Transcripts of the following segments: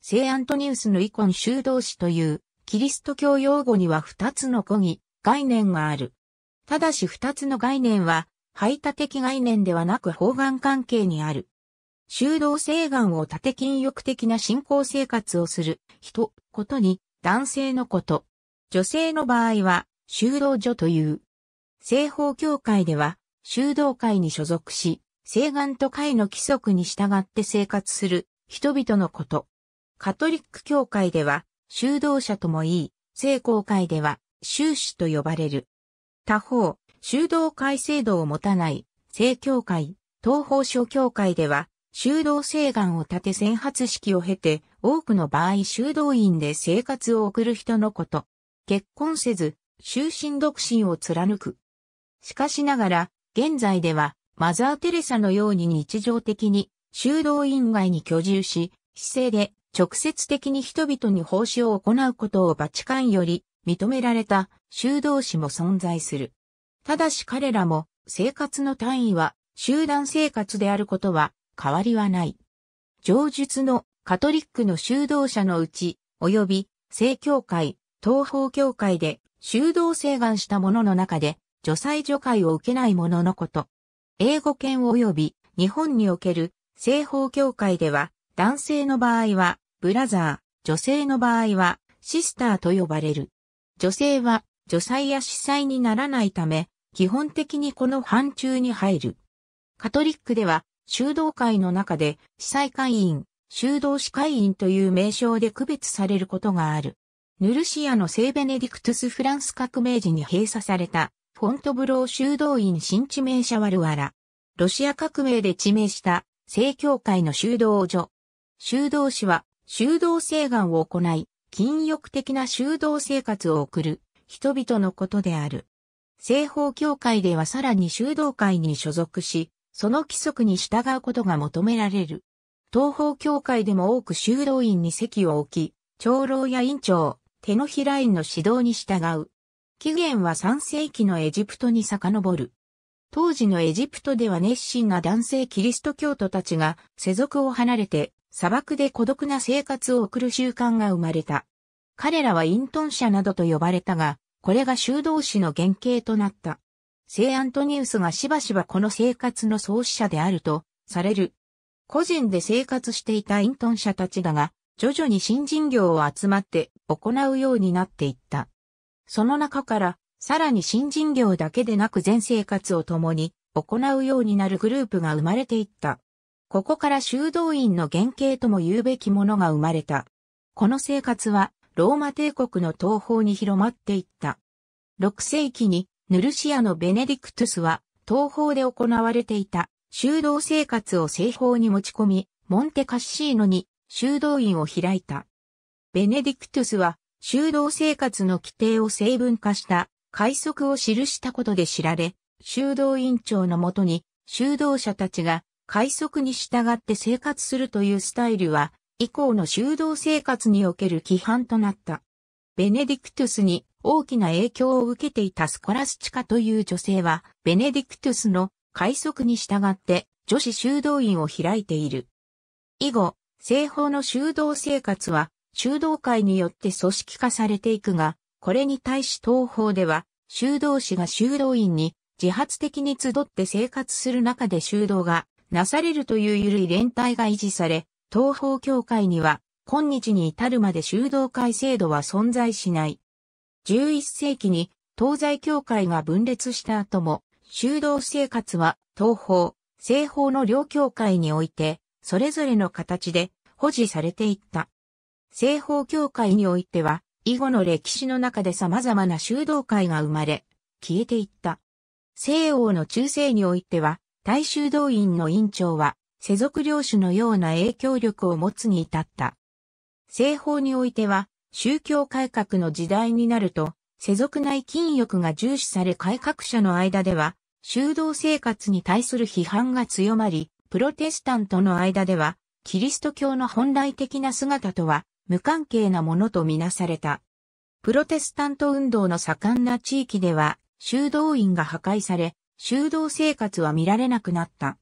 聖アントニウスのイコン修道士という、キリスト教用語には二つの語義、概念がある。ただし二つの概念は、排他的概念ではなく方眼関係にある。修道誓願を縦禁欲的な信仰生活をする人、ことに、男性のこと。女性の場合は、修道女という。西方教会では、修道会に所属し、誓願と会の規則に従って生活する人々のこと。カトリック教会では、修道者ともいい、聖公会では、修士と呼ばれる。他方、修道会制度を持たない、聖教会、東方諸教会では、修道聖願を立て先発式を経て、多くの場合修道院で生活を送る人のこと。結婚せず、終身独身を貫く。しかしながら、現在では、マザー・テレサのように日常的に、修道院外に居住し、姿勢で直接的に人々に奉仕を行うことをバチカンより認められた修道士も存在する。ただし彼らも生活の単位は集団生活であることは変わりはない。上述のカトリックの修道者のうち、及び正教会、東方教会で修道請願した者の中で、除祭除会を受けない者のこと。英語圏及び日本における西方教会では、男性の場合はブラザー、女性の場合は、シスターと呼ばれる。女性は、女妻や司祭にならないため、基本的にこの範疇に入る。カトリックでは、修道会の中で、司祭会員、修道士会員という名称で区別されることがある。ヌルシアの聖ベネディクトゥス・フランス革命時に閉鎖された、フォントブロー修道院新地名者ワルワラ。ロシア革命で地名した、聖教会の修道所。修道士は、修道請願を行い、禁欲的な修道生活を送る人々のことである。西方教会ではさらに修道会に所属し、その規則に従うことが求められる。東方教会でも多く修道院に席を置き、長老や院長、手のひら院の指導に従う。起源は3世紀のエジプトに遡る。当時のエジプトでは熱心な男性キリスト教徒たちが世俗を離れて砂漠で孤独な生活を送る習慣が生まれた。彼らはイントン社などと呼ばれたが、これが修道士の原型となった。聖アントニウスがしばしばこの生活の創始者であるとされる。個人で生活していたイントン社たちだが、徐々に新人業を集まって行うようになっていった。その中からさらに新人業だけでなく全生活を共に行うようになるグループが生まれていった。ここから修道院の原型とも言うべきものが生まれた。この生活はローマ帝国の東方に広まっていった。6世紀にヌルシアのベネディクトゥスは東方で行われていた修道生活を西方に持ち込み、モンテカッシーノに修道院を開いた。ベネディクトゥスは修道生活の規定を成文化した快速を記したことで知られ、修道院長のもとに、修道者たちが快速に従って生活するというスタイルは、以降の修道生活における規範となった。ベネディクトゥスに大きな影響を受けていたスコラスチカという女性は、ベネディクトゥスの快速に従って女子修道院を開いている。以後、西方の修道生活は、修道会によって組織化されていくが、これに対し東方では、修道士が修道院に自発的に集って生活する中で修道がなされるという緩い連帯が維持され、東方教会には今日に至るまで修道会制度は存在しない。11世紀に東西教会が分裂した後も、修道生活は東方、西方の両教会において、それぞれの形で保持されていった。西方教会においては、以後の歴史の中で様々な修道会が生まれ、消えていった。西欧の中世においては、大修道院の院長は、世俗領主のような影響力を持つに至った。西方においては、宗教改革の時代になると、世俗内禁欲が重視され改革者の間では、修道生活に対する批判が強まり、プロテスタントの間では、キリスト教の本来的な姿とは無関係なものとみなされた。プロテスタント運動の盛んな地域では、修道院が破壊され、修道生活は見られなくなった。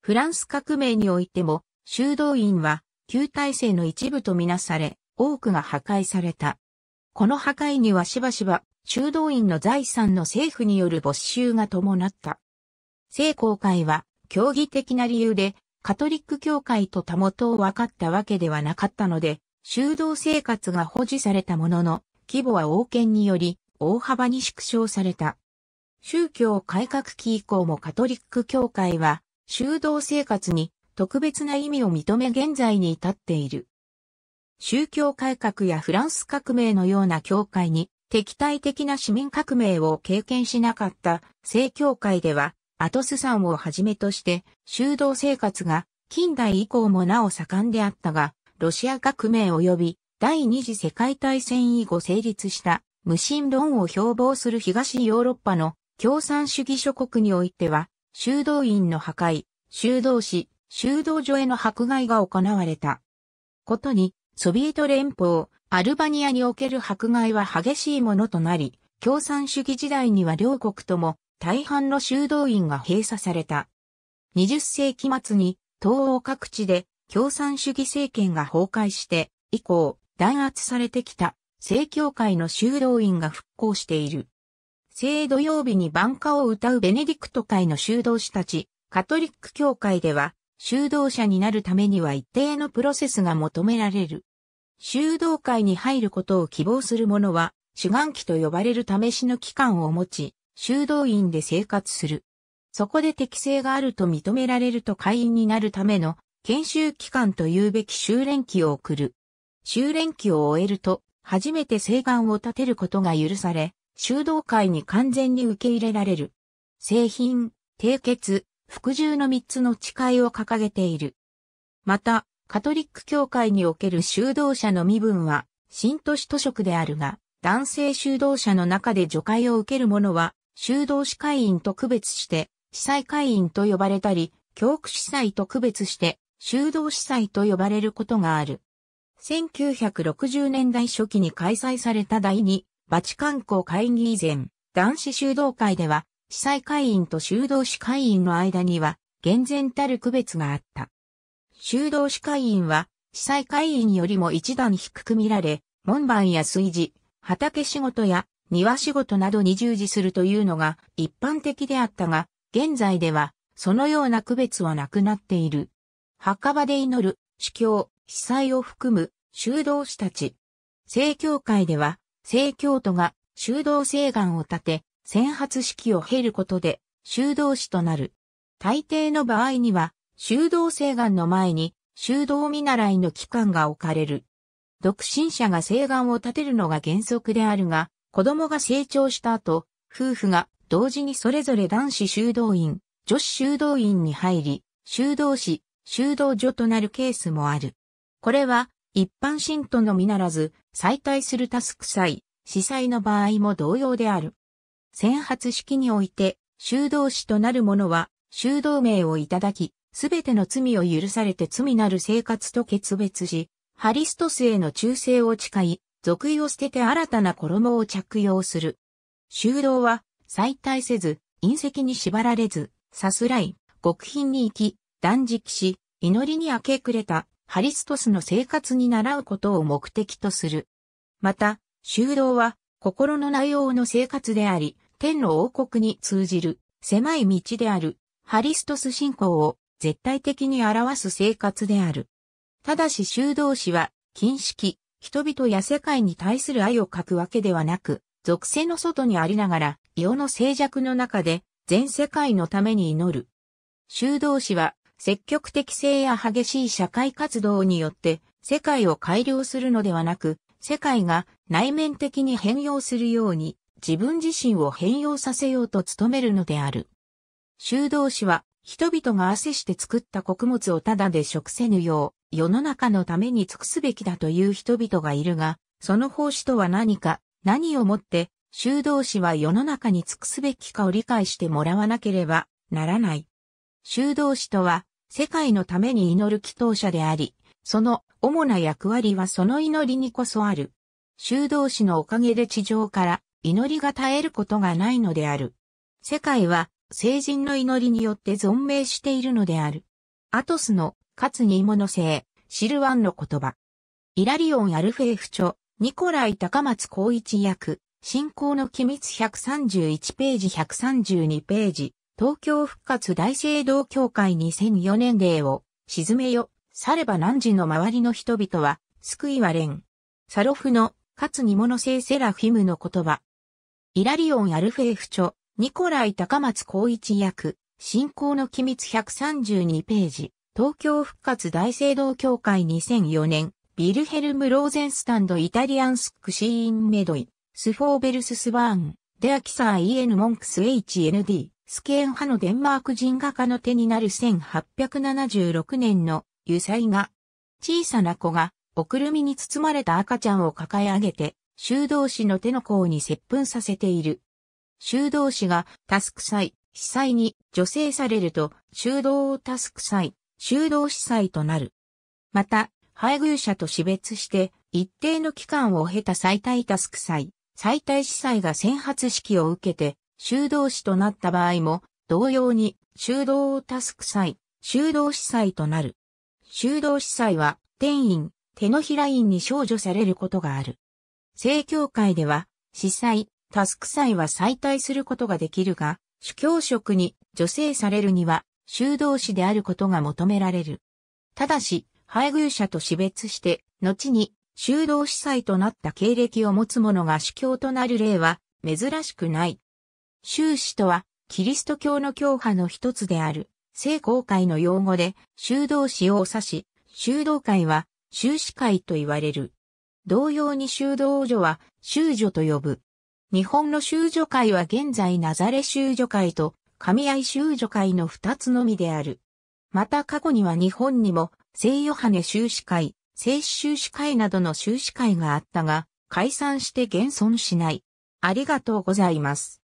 フランス革命においても、修道院は旧体制の一部とみなされ、多くが破壊された。この破壊にはしばしば修道院の財産の政府による没収が伴った。聖公会は、競技的な理由で、カトリック教会とたもとを分かったわけではなかったので、修道生活が保持されたものの、規模は王権により大幅に縮小された。宗教改革期以降もカトリック教会は修道生活に特別な意味を認め現在に至っている。宗教改革やフランス革命のような教会に敵対的な市民革命を経験しなかった正教会ではアトスさんをはじめとして修道生活が近代以降もなお盛んであったが、ロシア革命及び第二次世界大戦以後成立した無神論を標榜する東ヨーロッパの共産主義諸国においては、修道院の破壊、修道士、修道所への迫害が行われた。ことに、ソビエト連邦、アルバニアにおける迫害は激しいものとなり、共産主義時代には両国とも大半の修道院が閉鎖された。20世紀末に東欧各地で共産主義政権が崩壊して以降弾圧されてきた正教会の修道院が復興している。聖土曜日に晩歌を歌うベネディクト会の修道士たち、カトリック教会では修道者になるためには一定のプロセスが求められる。修道会に入ることを希望する者は、主願期と呼ばれる試しの期間を持ち、修道院で生活する。そこで適性があると認められると会員になるための研修期間というべき修練期を送る。修練期を終えると、初めて誓願を立てることが許され、修道会に完全に受け入れられる。製品、締結、服従の三つの誓いを掲げている。また、カトリック教会における修道者の身分は、新都市都職であるが、男性修道者の中で除外を受ける者は、修道士会員と区別して、司祭会員と呼ばれたり、教区司祭と区別して、修道司祭と呼ばれることがある。1960年代初期に開催された第2バチカン公会議以前、男子修道会では、司祭会員と修道士会員の間には、厳然たる区別があった。修道士会員は、司祭会員よりも一段低く見られ、門番や炊事、畑仕事や庭仕事などに従事するというのが一般的であったが、現在では、そのような区別はなくなっている。墓場で祈る、主教、司祭を含む修道士たち。聖教会では、聖教徒が修道聖願を立て、先発式を経ることで修道士となる。大抵の場合には、修道聖願の前に修道見習いの期間が置かれる。独身者が聖願を立てるのが原則であるが、子供が成長した後、夫婦が同時にそれぞれ男子修道院、女子修道院に入り、修道士、修道所となるケースもある。これは、一般信徒のみならず、再退するタスク祭、司祭の場合も同様である。選発式において、修道士となる者は、修道名をいただき、すべての罪を許されて罪なる生活と決別し、ハリストスへの忠誠を誓い、俗意を捨てて新たな衣を着用する。修道は、再退せず、隕石に縛られず、さすらい、極貧に行き、断食し、祈りに明け暮れたハリストスの生活に習うことを目的とする。また、修道は心の内容の生活であり、天の王国に通じる狭い道であるハリストス信仰を絶対的に表す生活である。ただし修道士は、禁期、人々や世界に対する愛を書くわけではなく、属性の外にありながら、世の静寂の中で、全世界のために祈る。修道士は、積極的性や激しい社会活動によって世界を改良するのではなく、世界が内面的に変容するように自分自身を変容させようと努めるのである。修道士は人々が汗して作った穀物をただで食せぬよう世の中のために尽くすべきだという人々がいるが、その奉仕とは何か、何をもって修道士は世の中に尽くすべきかを理解してもらわなければならない。修道士とは世界のために祈る祈祷者であり、その主な役割はその祈りにこそある。修道士のおかげで地上から祈りが絶えることがないのである。世界は聖人の祈りによって存命しているのである。アトスの、かつに芋の聖、シルワンの言葉。イラリオン・アルフェーフ著、ニコライ・高松光一役、信仰の機密131ページ132ページ。東京復活大聖堂協会2004年例を、沈めよ、されば時の周りの人々は、救いはれん。サロフの、かつ煮物聖セラフィムの言葉。イラリオン・アルフェーフ著、ニコライ・高松光一役、信仰の機密132ページ、東京復活大聖堂協会2004年、ビルヘルム・ローゼンスタンド・イタリアンスクシーイン・メドイ、スフォーベルス・スバーン、デアキサー・イエヌ・モンクス HND。スケーン派のデンマーク人画家の手になる1876年の油彩画。小さな子が、おくるみに包まれた赤ちゃんを抱え上げて、修道士の手の甲に接吻させている。修道士が、タスク祭、被災に助成されると、修道をタスク祭、修道司祭となる。また、配偶者と死別して、一定の期間を経た最大タスク祭、最大司祭が先発式を受けて、修道士となった場合も、同様に修道をタスク祭、修道司祭となる。修道司祭は、天院、手のひら院に少女されることがある。正教会では、司祭、タスク祭は再退することができるが、主教職に女性されるには、修道士であることが求められる。ただし、配偶者と死別して、後に修道司祭となった経歴を持つ者が主教となる例は珍しくない。修士とは、キリスト教の教派の一つである、聖公会の用語で、修道士を指し、修道会は、修士会と言われる。同様に修道女は、修女と呼ぶ。日本の修女会は現在ナザレ修女会と、神愛修女会の二つのみである。また過去には日本にも、聖ヨハネ修士会、聖修士会などの修士会があったが、解散して現存しない。ありがとうございます。